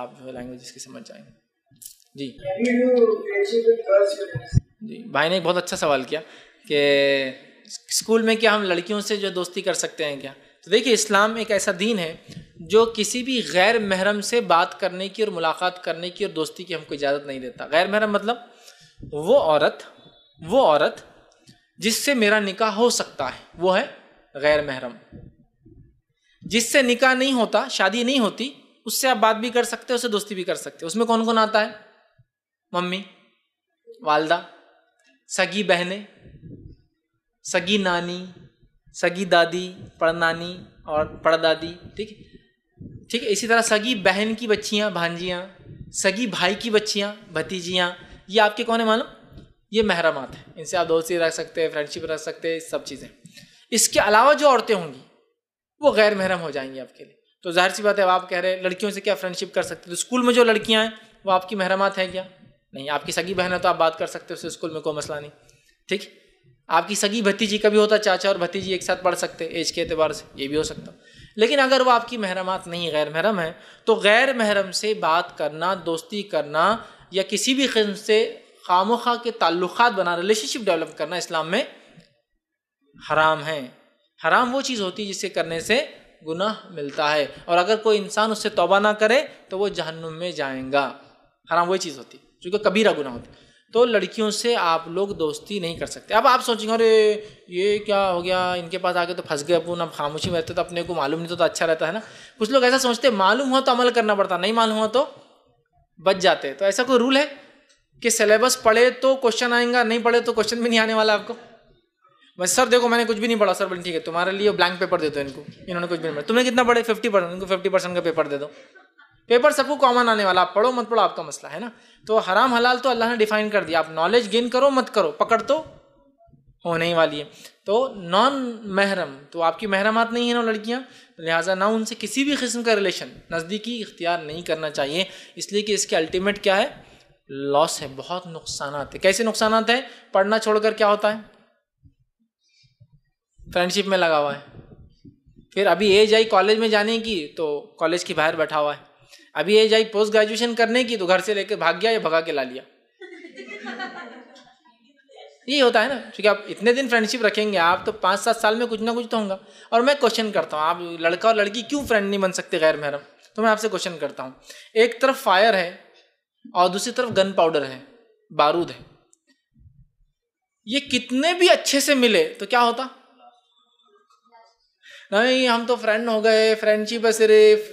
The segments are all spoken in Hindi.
आप जो है लैंग्वेज इसकी समझ जाएंगे जी जी भाई ने एक बहुत अच्छा सवाल किया कि स्कूल में क्या हम लड़कियों से जो दोस्ती कर सकते हैं क्या तो देखिए इस्लाम एक ऐसा दीन है जो किसी भी गैर महरम से बात करने की और मुलाकात करने की और दोस्ती की हमको इजाज़त नहीं देता गैर महरम मतलब वो औरत वो औरत जिससे मेरा निकाह हो सकता है वो है गैर महरम जिससे निकाह नहीं होता शादी नहीं होती उससे आप बात भी कर सकते हो उससे दोस्ती भी कर सकते हो उसमें कौन कौन आता है मम्मी वालदा सगी बहने सगी नानी सगी दादी पड़नानी और पड़दादी ठीक है ठीक है इसी तरह सगी बहन की बच्चियाँ भांजियाँ सगी भाई की बच्चियाँ भतीजियाँ ये आपके कौन है मालूम ये महरमात है इनसे आप दोस्ती रख सकते हैं फ्रेंडशिप रख सकते हैं सब चीज़ें इसके अलावा जो औरतें होंगी वो गैर महरम हो जाएंगी आपके लिए तो जाहिर सी बात है आप कह रहे हैं लड़कियों से क्या फ्रेंडशिप कर सकते हो तो स्कूल में जो लड़कियाँ हैं वो आपकी महरमात हैं क्या नहीं आपकी सगी बहन है तो आप बात कर सकते हो उससे स्कूल में कोई मसला नहीं ठीक आपकी सगी भतीजी कभी होता चाचा और भतीजी एक साथ पढ़ सकते एज के अतबार से ये भी हो सकता लेकिन अगर वो आपकी महरमात नहीं गैर महरम है तो गैर महरम से बात करना दोस्ती करना या किसी भी किस्म से खामोखा खा के ताल्लुक बना रिलेशनशिप डेवलप करना इस्लाम में हराम है हराम वो चीज़ होती है जिसे करने से गुनाह मिलता है और अगर कोई इंसान उससे तोबा ना करे तो वो जहन्नुम में जाएगा हराम वही चीज़ होती चूँकि कबीरा गुनाह होता तो लड़कियों से आप लोग दोस्ती नहीं कर सकते अब आप सोचेंगे अरे ये क्या हो गया इनके पास आके तो फंस गए अपन अब खामोशी में रहते तो अपने को मालूम नहीं तो, तो अच्छा रहता है ना कुछ लोग ऐसा सोचते मालूम हो तो अमल करना पड़ता नहीं मालूम हो तो बच जाते तो ऐसा कोई रूल है कि सिलेबस पढ़े तो क्वेश्चन आएगा नहीं पढ़े तो क्वेश्चन भी नहीं आने वाला आपको बस सर देखो मैंने कुछ भी नहीं पढ़ा सर बोले ठीक है तुम्हारे लिए ब्लैंक पेपर दे दो इनको इन्होंने कुछ भी नहीं पढ़ा तुमने कितना पढ़े फिफ्टी परसेंट इनको फिफ्टी परसेंट का पेपर दे दो पेपर सबको कॉमन आने वाला आप पढ़ो मत पढ़ो आपका मसला है ना तो हराम हलाल तो अल्लाह ने डिफाइन कर दिया आप नॉलेज गेन करो मत करो पकड़ तो होने ही वाली है तो नॉन महरम तो आपकी महरमात नहीं है ना लड़कियाँ तो लिहाजा ना उनसे किसी भी किस्म का रिलेशन नज़दीकी इख्तियार नहीं करना चाहिए इसलिए कि इसके अल्टीमेट क्या है लॉस है बहुत नुकसान है कैसे नुकसान है पढ़ना छोड़कर क्या होता है फ्रेंडशिप में लगा हुआ है फिर अभी एज आई कॉलेज में जाने की तो कॉलेज के बाहर बैठा हुआ है अभी एज आई पोस्ट ग्रेजुएशन करने की तो घर से लेकर भाग गया या भगा के ला लिया ये होता है ना क्योंकि आप इतने दिन फ्रेंडशिप रखेंगे आप तो पाँच सात साल में कुछ ना कुछ तो होगा और मैं क्वेश्चन करता हूँ आप लड़का और लड़की क्यों फ्रेंड नहीं बन सकते गैर महरम तो मैं आपसे क्वेश्चन करता हूँ एक तरफ फायर है और दूसरी तरफ गन पाउडर है बारूद है ये कितने भी अच्छे से मिले तो क्या होता नहीं हम तो फ्रेंड हो गए फ्रेंडशिप है सिर्फ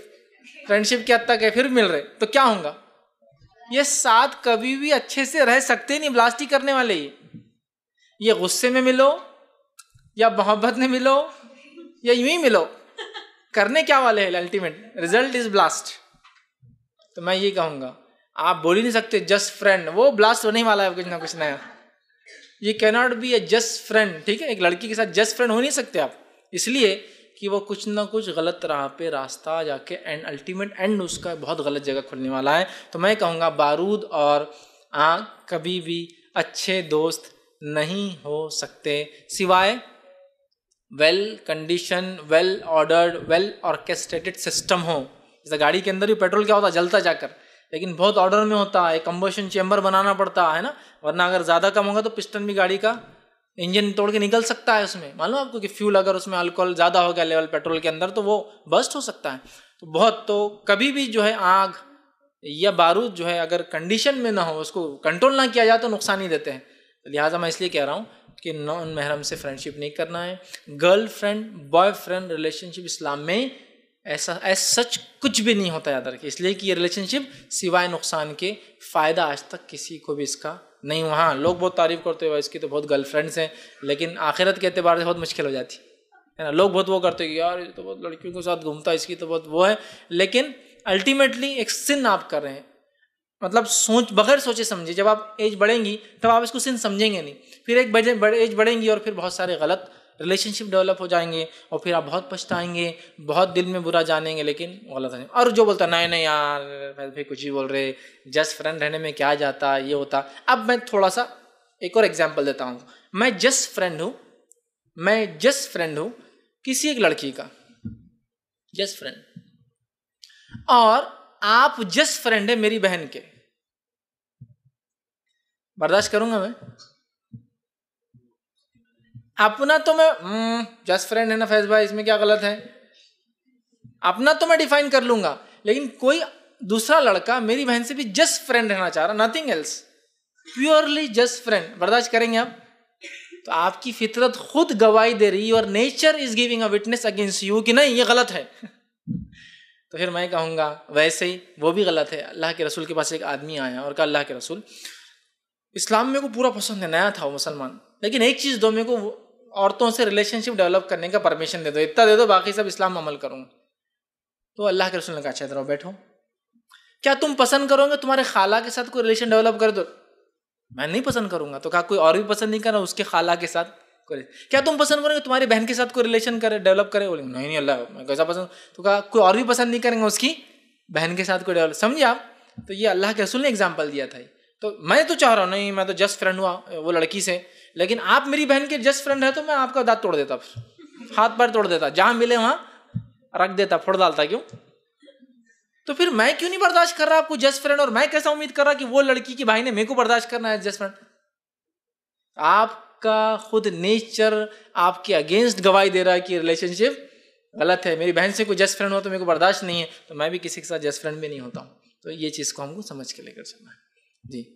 फ्रेंडशिप के हद तक है फिर मिल रहे तो क्या होगा ये साथ कभी भी अच्छे से रह सकते नहीं ब्लास्टिंग करने वाले ये ये गुस्से में मिलो या मोहब्बत में मिलो या यूं ही मिलो करने क्या वाले हैं अल्टीमेट रिजल्ट इज ब्लास्ट तो मैं ये कहूँगा आप बोल ही नहीं सकते जस्ट फ्रेंड वो ब्लास्ट होने वाला है कुछ ना कुछ नया ये cannot be a just friend ठीक है एक लड़की के साथ जस्ट फ्रेंड हो नहीं सकते आप इसलिए कि वो कुछ ना कुछ गलत राह पे रास्ता जाके एंड अल्टीमेट एंड उसका बहुत गलत जगह खुलने वाला है तो मैं कहूँगा बारूद और आँख कभी भी अच्छे दोस्त नहीं हो सकते सिवाय well condition well ordered well orchestrated system हो जैसे गाड़ी के अंदर भी पेट्रोल क्या होता है जलता जाकर लेकिन बहुत ऑर्डर में होता है कंबोशन चैम्बर बनाना पड़ता है ना वरना अगर ज़्यादा कम होगा तो पिस्टन भी गाड़ी का इंजन तोड़ के निकल सकता है उसमें मालूम आपको कि फ्यूल अगर उसमें अल्कोहल ज़्यादा हो गया लेवल पेट्रोल के अंदर तो वो बस्ट हो सकता है तो बहुत तो कभी भी जो है आग या बारूद जो है अगर कंडीशन में ना हो उसको कंट्रोल ना किया जाए तो नुकसान ही देते हैं तो लिहाजा मैं इसलिए कह रहा हूँ कि नॉन महरम से फ्रेंडशिप नहीं करना है girlfriend boyfriend relationship Islam में ऐसा ऐसा सच कुछ भी नहीं होता याद रखिए इसलिए कि ये रिलेशनशिप सिवाय नुकसान के फ़ायदा आज तक किसी को भी इसका नहीं वहाँ लोग बहुत तारीफ़ करते हैं इसकी तो बहुत गर्लफ्रेंड्स हैं लेकिन आखिरत के अतबार से बहुत मुश्किल हो जाती है ना लोग बहुत वो करते हैं कि यार ये तो बहुत लड़कियों के साथ घूमता है इसकी तो बहुत वो है लेकिन अल्टीमेटली एक सिन आप कर रहे हैं मतलब सोच बगैर सोचे समझे जब आप एज बढ़ेंगी तब आप इसको सिन समझेंगे नहीं फिर एक बजे एज बढ़ेंगी और फिर बहुत सारे गलत रिलेशनशिप डेवलप हो जाएंगे और फिर आप बहुत पछताएंगे बहुत दिल में बुरा जानेंगे लेकिन गलत है और जो बोलता नहीं नहीं यार भाई कुछ ही बोल रहे जस्ट फ्रेंड रहने में क्या जाता ये होता अब मैं थोड़ा सा एक और एग्जाम्पल देता हूँ मैं जस्ट फ्रेंड हूँ मैं जस्ट फ्रेंड हूँ किसी एक लड़की का जस्ट फ्रेंड और आप जस्ट फ्रेंड है मेरी बहन के बर्दाश्त करूंगा मैं अपना तो मैं जस्ट हम्म, फ्रेंड है ना फैज भाई इसमें क्या गलत है अपना तो मैं डिफाइन कर लूंगा लेकिन कोई दूसरा लड़का मेरी बहन से भी जस्ट फ्रेंड रहना चाह रहा nothing else purely just friend बर्दाश्त करेंगे आप तो आपकी फितरत खुद गवाही दे रही है और nature is giving a witness against you कि नहीं ये गलत है तो फिर मैं कहूँगा वैसे ही वो भी गलत है अल्लाह के रसूल के पास एक आदमी आया और कहा अल्लाह के रसूल इस्लाम मेरे को पूरा पसंद है नया था वो मुसलमान लेकिन एक चीज़ दो मेरे को औरतों से रिलेशनशिप डेवलप करने का परमिशन दे दो इतना दे दो बाकी सब इस्लाम अमल करूँगा तो अल्लाह के रसूल ने कहा अच्छा इधर बैठो क्या तुम पसंद करोगे तुम्हारे खाला के साथ कोई रिलेशन डेवलप कर दो मैं नहीं पसंद करूंगा तो कहा कोई और भी पसंद नहीं करना उसके खाला के साथ करे क्या तुम पसंद करोगे तुम्हारी बहन के साथ कोई रिलेशन करे डेवलप करे बोले नहीं नहीं अल्लाह मैं कैसा पसंद तो कहा कोई और भी पसंद नहीं करेंगे उसकी बहन के साथ कोई डेवलप समझे आप तो ये अल्लाह के रसूल ने एग्जाम्पल दिया था तो मैं तो चाह रहा हूँ नहीं मैं तो जस्ट फ्रेंड हुआ वो लड़की से लेकिन आप मेरी बहन के जस्ट फ्रेंड है तो मैं आपका दाँत तोड़ देता हाथ पैर तोड़ देता जहाँ मिले वहाँ रख देता फोड़ डालता क्यों तो फिर मैं क्यों नहीं बर्दाश्त कर रहा आपको जस्ट फ्रेंड और मैं कैसा उम्मीद कर रहा कि वो लड़की के भाई ने मेरे को बर्दाश्त करना है जस्ट फ्रेंड आपका खुद नेचर आपके अगेंस्ट गवाही दे रहा है कि रिलेशनशिप गलत है मेरी बहन से कोई जस्ट फ्रेंड हो तो मेरे को बर्दाश्त नहीं है तो मैं भी किसी के साथ जस्ट फ्रेंड भी नहीं होता हूँ तो ये चीज़ को हमको समझ के लेकर चलना है D.